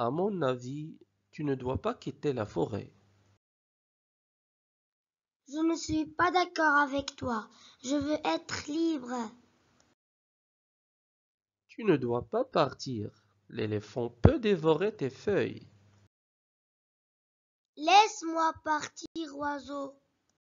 À mon avis, tu ne dois pas quitter la forêt. Je ne suis pas d'accord avec toi. Je veux être libre. Tu ne dois pas partir. L'éléphant peut dévorer tes feuilles. Laisse-moi partir, oiseau.